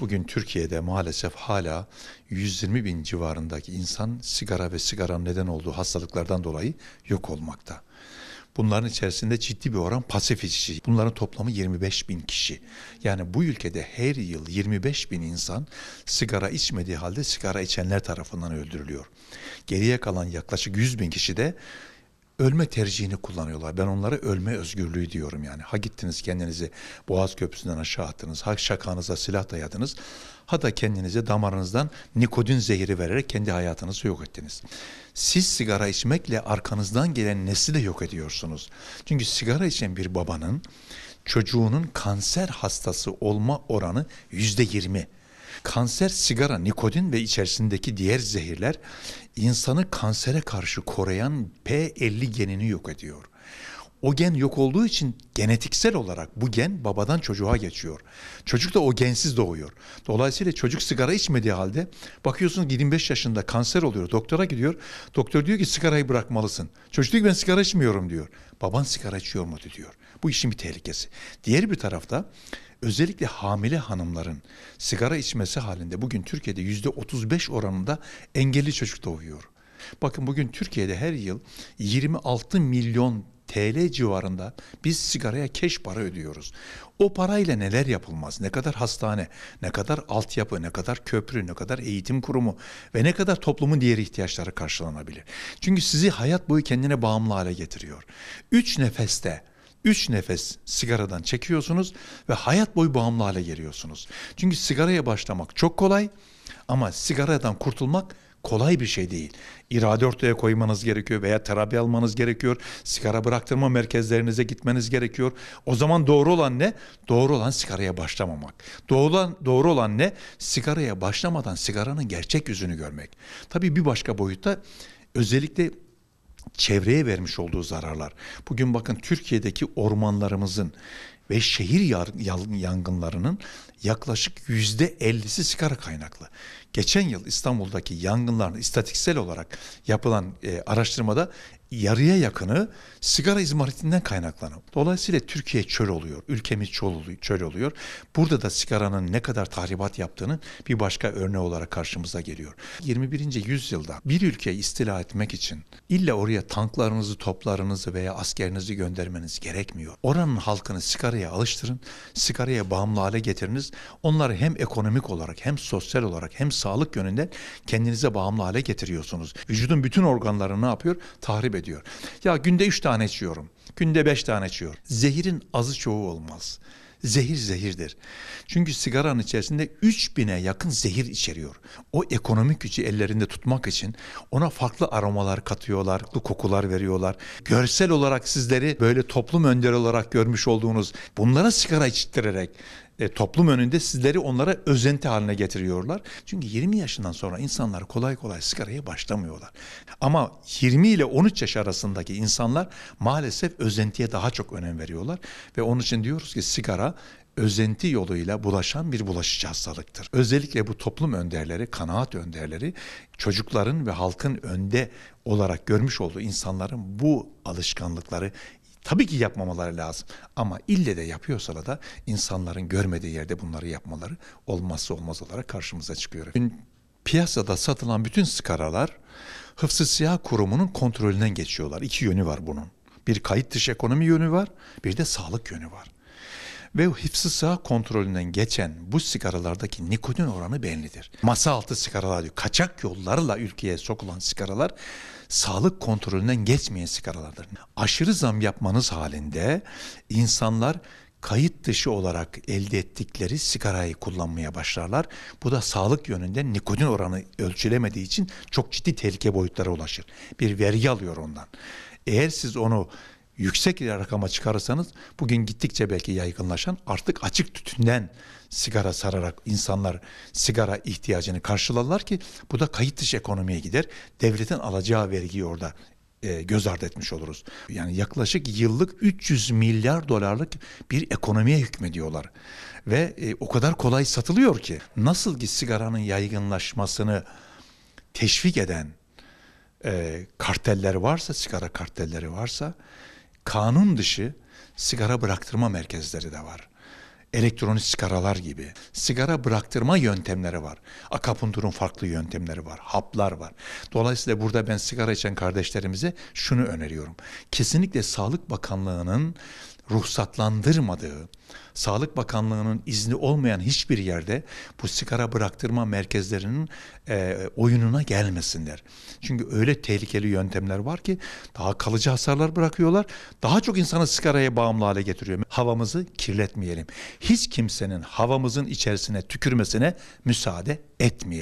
Bugün Türkiye'de maalesef hala 120 bin civarındaki insan sigara ve sigaranın neden olduğu hastalıklardan dolayı yok olmakta. Bunların içerisinde ciddi bir oran pasif içici. Bunların toplamı 25 bin kişi. Yani bu ülkede her yıl 25 bin insan sigara içmediği halde sigara içenler tarafından öldürülüyor. Geriye kalan yaklaşık 100 bin kişi de ölme tercihini kullanıyorlar. Ben onlara ölme özgürlüğü diyorum yani. Ha gittiniz kendinizi Boğaz Köprüsü'nden aşağı attınız. Ha şakanıza silah dayadınız. Ha da kendinize damarınızdan nikodin zehri vererek kendi hayatınızı yok ettiniz. Siz sigara içmekle arkanızdan gelen nesli de yok ediyorsunuz. Çünkü sigara içen bir babanın çocuğunun kanser hastası olma oranı yüzde yirmi. Kanser, sigara, nikotin ve içerisindeki diğer zehirler insanı kansere karşı koruyan P50 genini yok ediyor. O gen yok olduğu için genetiksel olarak bu gen babadan çocuğa geçiyor. Çocuk da o gensiz doğuyor. Dolayısıyla çocuk sigara içmediği halde bakıyorsunuz 25 yaşında kanser oluyor. Doktora gidiyor. Doktor diyor ki sigarayı bırakmalısın. Çocuk diyor ki ben sigara içmiyorum diyor. Baban sigara içiyor mu diyor. Bu işin bir tehlikesi. Diğer bir tarafta özellikle hamile hanımların sigara içmesi halinde bugün Türkiye'de yüzde 35 oranında engelli çocuk doğuyor. Bakın bugün Türkiye'de her yıl 26 milyon TL civarında biz sigaraya keş para ödüyoruz. O parayla neler yapılmaz? Ne kadar hastane, ne kadar altyapı, ne kadar köprü, ne kadar eğitim kurumu ve ne kadar toplumun diğer ihtiyaçları karşılanabilir? Çünkü sizi hayat boyu kendine bağımlı hale getiriyor. Üç nefeste 3 nefes sigaradan çekiyorsunuz ve hayat boyu bağımlı hale geliyorsunuz. Çünkü sigaraya başlamak çok kolay ama sigaradan kurtulmak kolay bir şey değil. İrade ortaya koymanız gerekiyor veya terapi almanız gerekiyor. Sigara bıraktırma merkezlerinize gitmeniz gerekiyor. O zaman doğru olan ne? Doğru olan sigaraya başlamamak. Doğru olan, doğru olan ne? Sigaraya başlamadan sigaranın gerçek yüzünü görmek. Tabii bir başka boyutta özellikle çevreye vermiş olduğu zararlar. Bugün bakın Türkiye'deki ormanlarımızın ve şehir yangınlarının yaklaşık yüzde ellisi sigara kaynaklı. Geçen yıl İstanbul'daki yangınların istatiksel olarak yapılan e, araştırmada yarıya yakını sigara izmaritinden kaynaklanıyor. Dolayısıyla Türkiye çöl oluyor. Ülkemiz çöl oluyor, çöl oluyor. Burada da sigaranın ne kadar tahribat yaptığını bir başka örneği olarak karşımıza geliyor. 21. yüzyılda bir ülkeyi istila etmek için illa oraya tanklarınızı, toplarınızı veya askerinizi göndermeniz gerekmiyor. Oranın halkını sigaraya alıştırın, sigaraya bağımlı hale getiriniz. Onları hem ekonomik olarak hem sosyal olarak hem sağlık yönünden kendinize bağımlı hale getiriyorsunuz. Vücudun bütün organları ne yapıyor? Tahrip ediyor. Ya günde üç tane içiyorum, günde beş tane içiyor. Zehirin azı çoğu olmaz. Zehir zehirdir. Çünkü sigaranın içerisinde 3000'e yakın zehir içeriyor. O ekonomik gücü ellerinde tutmak için ona farklı aromalar katıyorlar, kokular veriyorlar. Görsel olarak sizleri böyle toplum önderi olarak görmüş olduğunuz bunlara sigara içtirerek e, toplum önünde sizleri onlara özenti haline getiriyorlar. Çünkü 20 yaşından sonra insanlar kolay kolay sigaraya başlamıyorlar. Ama 20 ile 13 yaş arasındaki insanlar maalesef özentiye daha çok önem veriyorlar ve onun için diyoruz ki sigara özenti yoluyla bulaşan bir bulaşıcı hastalıktır. Özellikle bu toplum önderleri, kanaat önderleri çocukların ve halkın önde olarak görmüş olduğu insanların bu alışkanlıkları Tabii ki yapmamaları lazım ama ille de yapıyorsa da insanların görmediği yerde bunları yapmaları olmazsa olmaz olarak karşımıza çıkıyor. piyasada satılan bütün skaralar Hıfzı Siyah Kurumu'nun kontrolünden geçiyorlar. İki yönü var bunun. Bir kayıt dışı ekonomi yönü var, bir de sağlık yönü var. Ve hıfzı siyah kontrolünden geçen bu sigaralardaki nikotin oranı bellidir. Masa altı sigaralar diyor. Kaçak yollarla ülkeye sokulan sigaralar sağlık kontrolünden geçmeyen sigaralardır. Aşırı zam yapmanız halinde insanlar kayıt dışı olarak elde ettikleri sigarayı kullanmaya başlarlar. Bu da sağlık yönünden nikotin oranı ölçülemediği için çok ciddi tehlike boyutlara ulaşır. Bir vergi alıyor ondan. Eğer siz onu yüksek bir rakama çıkarırsanız bugün gittikçe belki yaygınlaşan artık açık tütünden sigara sararak insanlar sigara ihtiyacını karşılarlar ki bu da kayıt dışı ekonomiye gider. Devletin alacağı vergiyi orada e, göz ardı etmiş oluruz. Yani yaklaşık yıllık 300 milyar dolarlık bir ekonomiye hükmediyorlar. Ve e, o kadar kolay satılıyor ki nasıl ki sigaranın yaygınlaşmasını teşvik eden e, karteller varsa, sigara kartelleri varsa kanun dışı sigara bıraktırma merkezleri de var. Elektronik sigaralar gibi sigara bıraktırma yöntemleri var. akapundurun farklı yöntemleri var, haplar var. Dolayısıyla burada ben sigara içen kardeşlerimize şunu öneriyorum. Kesinlikle Sağlık Bakanlığı'nın ruhsatlandırmadığı, Sağlık Bakanlığı'nın izni olmayan hiçbir yerde bu sigara bıraktırma merkezlerinin e, oyununa gelmesinler. Çünkü öyle tehlikeli yöntemler var ki daha kalıcı hasarlar bırakıyorlar. Daha çok insanı sigaraya bağımlı hale getiriyor. Havamızı kirletmeyelim. Hiç kimsenin havamızın içerisine tükürmesine müsaade etmeyelim.